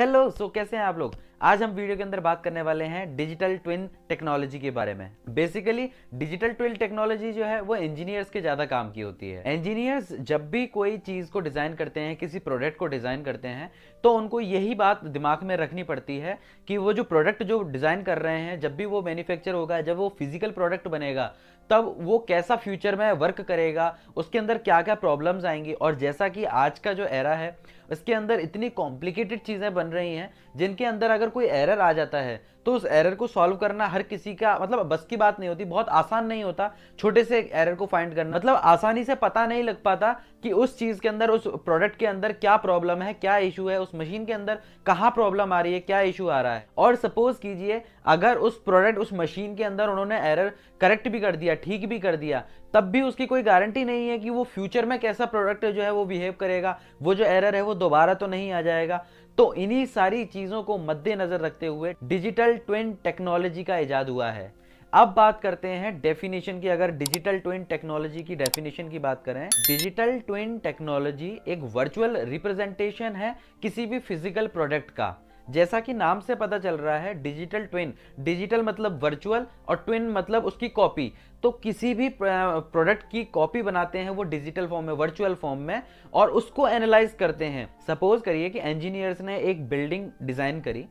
hello सो कैसे हैं आप लोग आज हम वीडियो के अंदर बात करने वाले हैं डिजिटल ट्विन टेक्नोलॉजी के बारे में बेसिकली डिजिटल ट्विन टेक्नोलॉजी जो है वो इंजीनियर्स के ज्यादा काम की होती है इंजीनियर्स जब भी कोई चीज को डिजाइन करते हैं किसी प्रोडक्ट को डिजाइन करते हैं तो उनको यही बात दिमाग में रखनी पड़ती है कि वो जो प्रोडक्ट जो डिजाइन कर रहे हैं जब भी वो मैन्युफैक्चर होगा जब वो फिजिकल प्रोडक्ट बनेगा तब वो कैसा फ्यूचर में वर्क करेगा उसके अंदर क्या क्या प्रॉब्लम्स आएंगी और जैसा कि आज का जो एरा है इसके अंदर इतनी कॉम्प्लिकेटेड चीज़ें बन रही हैं जिनके अंदर अगर कोई एरर आ जाता है तो उस एरर को सॉल्व करना हर किसी का मतलब बस की बात नहीं होती बहुत आसान नहीं होता छोटे से एरर को फाइंड करना मतलब आसानी से पता नहीं लग पाता कि उस चीज़ के अंदर उस प्रोडक्ट के अंदर क्या प्रॉब्लम है क्या इशू है उस मशीन के अंदर कहाँ प्रॉब्लम आ रही है क्या इशू आ रहा है और सपोज कीजिए अगर उस प्रोडक्ट उस मशीन के अंदर उन्होंने एरर करेक्ट भी कर दिया ठीक भी कर दिया तब भी उसकी कोई गारंटी नहीं है कि वो फ्यूचर में कैसा प्रोडक्ट जो है वो बिहेव करेगा वो जो एरर है वो दोबारा तो नहीं आ जाएगा तो इन्हीं सारी चीज़ों को मद्देनज़र रखते हुए डिजिटल ट्विन टेक्नोलॉजी का इजाद हुआ है अब बात करते हैं डेफिनेशन की अगर डिजिटल ट्विन टेक्नोलॉजी की डेफिनेशन की बात करें डिजिटल ट्विन टेक्नोलॉजी एक वर्चुअल रिप्रेजेंटेशन है किसी भी फिजिकल प्रोडक्ट का जैसा कि नाम से पता चल रहा है डिजिटल ट्विन डिजिटल मतलब वर्चुअल और ट्विन मतलब उसकी कॉपी तो किसी भी प्रोडक्ट की कॉपी बनाते हैं वो डिजिटल फॉर्म में वर्चुअल फॉर्म में और उसको एनालाइज करते हैं सपोज करिए कि इंजीनियर्स ने एक बिल्डिंग डिज़ाइन करी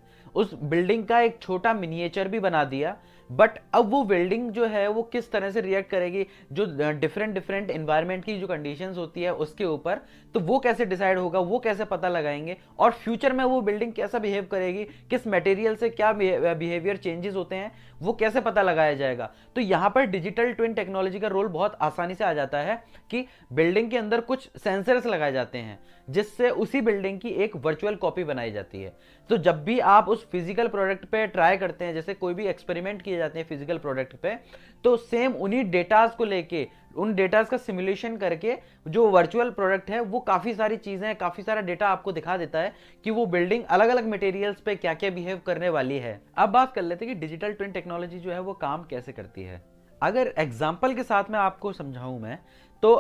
उस बिल्डिंग का एक छोटा मिनिएचर भी बना दिया बट अब वो वेल्डिंग जो है वो किस तरह से रिएक्ट करेगी जो डिफरेंट डिफरेंट इन्वायरमेंट की जो कंडीशंस होती है उसके ऊपर तो वो कैसे डिसाइड होगा वो कैसे पता लगाएंगे और फ्यूचर में वो बिल्डिंग कैसा बिहेव करेगी किस मटेरियल से क्या बिहेवियर चेंजेस होते हैं वो कैसे पता लगाया जाएगा तो यहाँ पर डिजिटल ट्विन टेक्नोलॉजी का रोल बहुत आसानी से आ जाता है कि बिल्डिंग के अंदर कुछ सेंसर्स लगाए जाते हैं जिससे उसी बिल्डिंग की एक वर्चुअल कॉपी बनाई जाती है तो जब भी आप उस फिजिकल प्रोडक्ट पर ट्राई करते हैं जैसे कोई भी एक्सपेरिमेंट किया जाते हैं फिजिकल प्रोडक्ट पे तो सेम उन्हीं डेटाज को लेके उन डेटाज का सिमुलेशन करके जो वर्चुअल प्रोडक्ट है वो काफ़ी सारी चीज़ें काफ़ी सारा डेटा आपको दिखा देता है कि वो बिल्डिंग अलग अलग मटेरियल्स पे क्या क्या बिहेव करने वाली है अब बात कर लेते हैं कि डिजिटल ट्विन टेक्नोलॉजी जो है वो काम कैसे करती है अगर एग्जाम्पल के साथ मैं आपको समझाऊँ मैं तो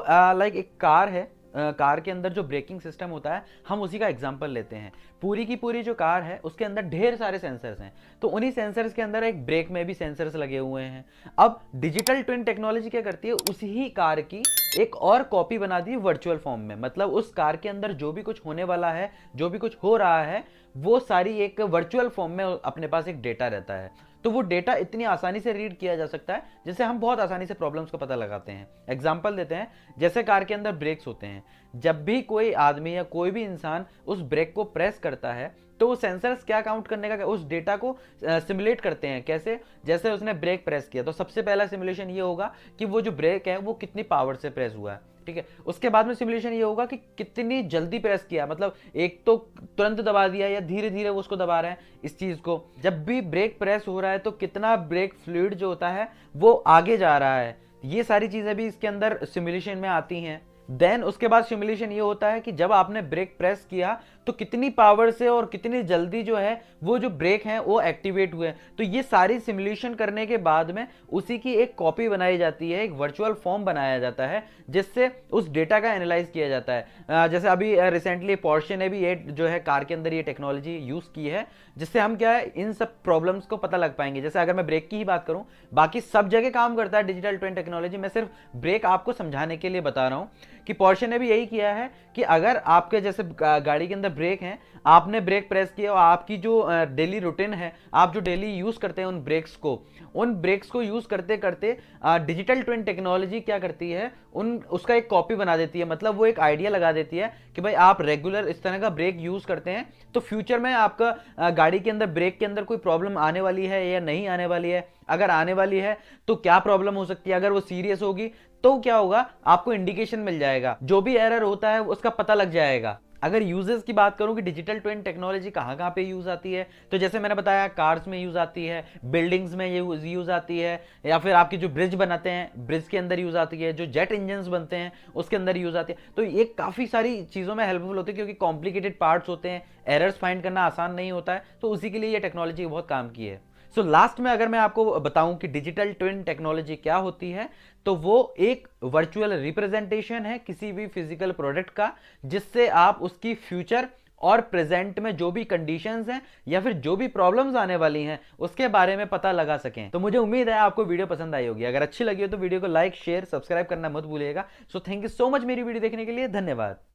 लाइक एक कार है कार के अंदर जो ब्रेकिंग सिस्टम होता है हम उसी का एग्जाम्पल लेते हैं पूरी की पूरी जो कार है उसके अंदर ढेर सारे सेंसर्स हैं तो उन्हीं सेंसर्स के अंदर एक ब्रेक में भी सेंसर्स लगे हुए हैं अब डिजिटल ट्विन टेक्नोलॉजी क्या करती है उसी कार की एक और कॉपी बना दी वर्चुअल फॉर्म में मतलब उस कार के अंदर जो भी कुछ होने वाला है जो भी कुछ हो रहा है वो सारी एक वर्चुअल फॉर्म में अपने पास एक डेटा रहता है तो वो डेटा इतनी आसानी से रीड किया जा सकता है जैसे हम बहुत आसानी से प्रॉब्लम्स को पता लगाते हैं एग्जाम्पल देते हैं जैसे कार के अंदर ब्रेक्स होते हैं जब भी कोई आदमी या कोई भी इंसान उस ब्रेक को प्रेस करता है तो वो सेंसर्स क्या काउंट करने का उस डेटा को सिमुलेट करते हैं कैसे जैसे उसने ब्रेक प्रेस किया तो सबसे पहला सिमुलेशन ये होगा कि वो जो ब्रेक है वो कितनी पावर से प्रेस हुआ है ठीक है उसके बाद में सिमुलेशन ये होगा कि कितनी जल्दी प्रेस किया मतलब एक तो तुरंत दबा दिया या धीरे धीरे वो उसको दबा रहे हैं इस चीज़ को जब भी ब्रेक प्रेस हो रहा है तो कितना ब्रेक फ्लूड जो होता है वो आगे जा रहा है ये सारी चीज़ें भी इसके अंदर सिमुलेशन में आती हैं देन उसके बाद सिमुलेशन ये होता है कि जब आपने ब्रेक प्रेस किया तो कितनी पावर से और कितनी जल्दी जो है वो जो ब्रेक हैं वो एक्टिवेट हुए तो ये सारी सिमुलेशन करने के बाद में उसी की एक कॉपी बनाई जाती है एक वर्चुअल फॉर्म बनाया जाता है जिससे उस डेटा का एनालाइज किया जाता है जैसे अभी रिसेंटली पोर्शन ने भी ये जो है कार के अंदर ये टेक्नोलॉजी यूज़ की है जिससे हम क्या है इन सब प्रॉब्लम्स को पता लग पाएंगे जैसे अगर मैं ब्रेक की ही बात करूँ बाकी सब जगह काम करता है डिजिटल ट्रेन टेक्नोलॉजी मैं सिर्फ ब्रेक आपको समझाने के लिए बता रहा हूँ कि पोर्शे ने भी यही किया है कि अगर आपके जैसे गाड़ी के अंदर ब्रेक हैं आपने ब्रेक प्रेस किया और आपकी जो डेली रूटीन है आप जो डेली यूज़ करते हैं उन ब्रेक्स को उन ब्रेक्स को यूज़ करते करते डिजिटल ट्विन टेक्नोलॉजी क्या करती है उन उसका एक कॉपी बना देती है मतलब वो एक आइडिया लगा देती है कि भाई आप रेगुलर इस तरह का ब्रेक यूज़ करते हैं तो फ्यूचर में आपका गाड़ी के अंदर ब्रेक के अंदर कोई प्रॉब्लम आने वाली है या नहीं आने वाली है अगर आने वाली है तो क्या प्रॉब्लम हो सकती है अगर वो सीरियस होगी तो क्या होगा आपको इंडिकेशन मिल जाएगा जो भी एरर होता है उसका पता लग जाएगा अगर यूजेस की बात करूं कि डिजिटल ट्विन टेक्नोलॉजी कहां कहां पे यूज आती है तो जैसे मैंने बताया कार्स में यूज आती है बिल्डिंग्स में ये यूज आती है या फिर आपकी जो ब्रिज बनाते हैं ब्रिज के अंदर यूज आती है जो जेट इंजन बनते हैं उसके अंदर यूज आती है तो ये काफी सारी चीजों में हेल्पफुल होती है क्योंकि कॉम्प्लिकेटेड पार्ट्स होते हैं एरर्स फाइंड करना आसान नहीं होता है तो उसी के लिए ये टेक्नोलॉजी बहुत काम की है सो so, लास्ट में अगर मैं आपको बताऊं कि डिजिटल ट्विन टेक्नोलॉजी क्या होती है तो वो एक वर्चुअल रिप्रेजेंटेशन है किसी भी फिजिकल प्रोडक्ट का जिससे आप उसकी फ्यूचर और प्रेजेंट में जो भी कंडीशंस हैं या फिर जो भी प्रॉब्लम्स आने वाली हैं उसके बारे में पता लगा सकें तो मुझे उम्मीद है आपको वीडियो पसंद आई होगी अगर अच्छी लगी हो तो वीडियो को लाइक शेयर सब्सक्राइब करना मत भूलिएगा so thank you so much मेरी वीडियो देखने के लिए धन्यवाद